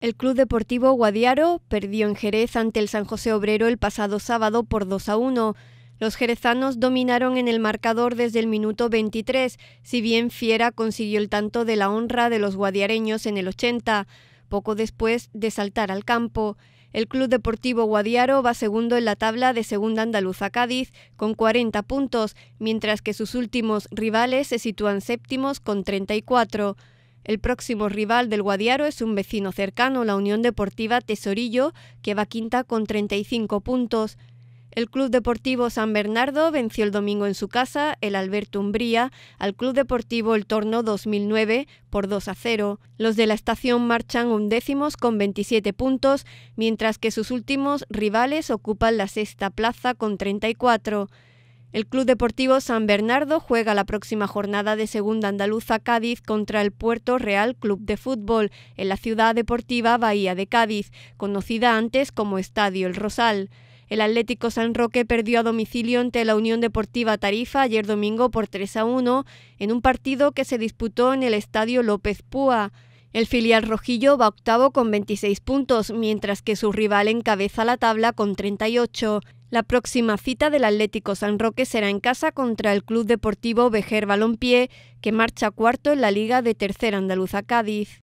El Club Deportivo Guadiaro perdió en Jerez ante el San José Obrero el pasado sábado por 2 a 1. Los jerezanos dominaron en el marcador desde el minuto 23, si bien Fiera consiguió el tanto de la honra de los guadiareños en el 80, poco después de saltar al campo. El Club Deportivo Guadiaro va segundo en la tabla de Segunda Andaluza Cádiz con 40 puntos, mientras que sus últimos rivales se sitúan séptimos con 34. El próximo rival del Guadiaro es un vecino cercano, la Unión Deportiva Tesorillo, que va quinta con 35 puntos. El Club Deportivo San Bernardo venció el domingo en su casa, el Alberto Umbría, al Club Deportivo El Torno 2009 por 2 a 0. Los de la estación marchan undécimos con 27 puntos, mientras que sus últimos rivales ocupan la sexta plaza con 34. El Club Deportivo San Bernardo juega la próxima jornada de Segunda Andaluza Cádiz contra el Puerto Real Club de Fútbol en la ciudad deportiva Bahía de Cádiz, conocida antes como Estadio El Rosal. El Atlético San Roque perdió a domicilio ante la Unión Deportiva Tarifa ayer domingo por 3 a 1 en un partido que se disputó en el Estadio López Púa. El filial rojillo va octavo con 26 puntos, mientras que su rival encabeza la tabla con 38. La próxima cita del Atlético San Roque será en casa contra el Club Deportivo Vejer Balompié, que marcha cuarto en la Liga de Andaluz a Cádiz.